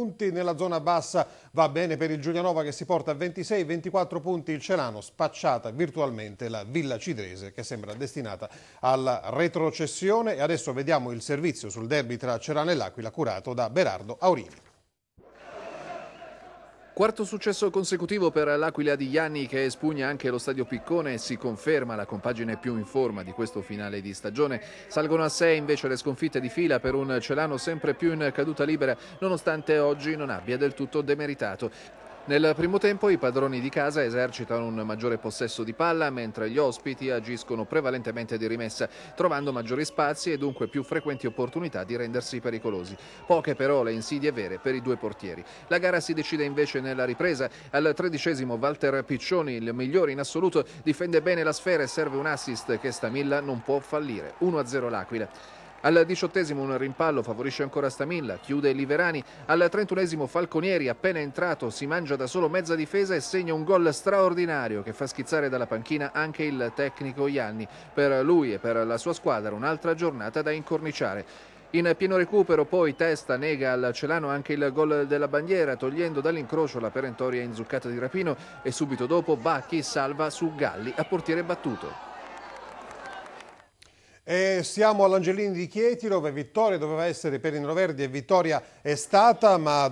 punti nella zona bassa va bene per il Giulianova che si porta a 26-24 punti il Celano spacciata virtualmente la Villa Cidrese che sembra destinata alla retrocessione e adesso vediamo il servizio sul derby tra Celano e L'Aquila curato da Berardo Aurini. Quarto successo consecutivo per l'Aquila di Ianni che espugna anche lo stadio Piccone e si conferma la compagine più in forma di questo finale di stagione. Salgono a sé invece le sconfitte di fila per un Celano sempre più in caduta libera nonostante oggi non abbia del tutto demeritato. Nel primo tempo i padroni di casa esercitano un maggiore possesso di palla mentre gli ospiti agiscono prevalentemente di rimessa, trovando maggiori spazi e dunque più frequenti opportunità di rendersi pericolosi. Poche però le insidie vere per i due portieri. La gara si decide invece nella ripresa. Al tredicesimo Walter Piccioni, il migliore in assoluto, difende bene la sfera e serve un assist che Stamilla non può fallire. 1-0 l'Aquila. Al diciottesimo un rimpallo favorisce ancora Stamilla, chiude Liverani, al trentunesimo Falconieri appena entrato si mangia da solo mezza difesa e segna un gol straordinario che fa schizzare dalla panchina anche il tecnico Ianni. Per lui e per la sua squadra un'altra giornata da incorniciare. In pieno recupero poi testa nega al Celano anche il gol della bandiera togliendo dall'incrocio la perentoria inzuccata di Rapino e subito dopo Bacchi salva su Galli a portiere battuto. E siamo all'Angelini di Chieti dove vittoria doveva essere per i Noverdi e vittoria è stata ma